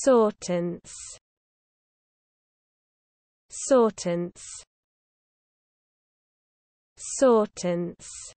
sortants sortants sortants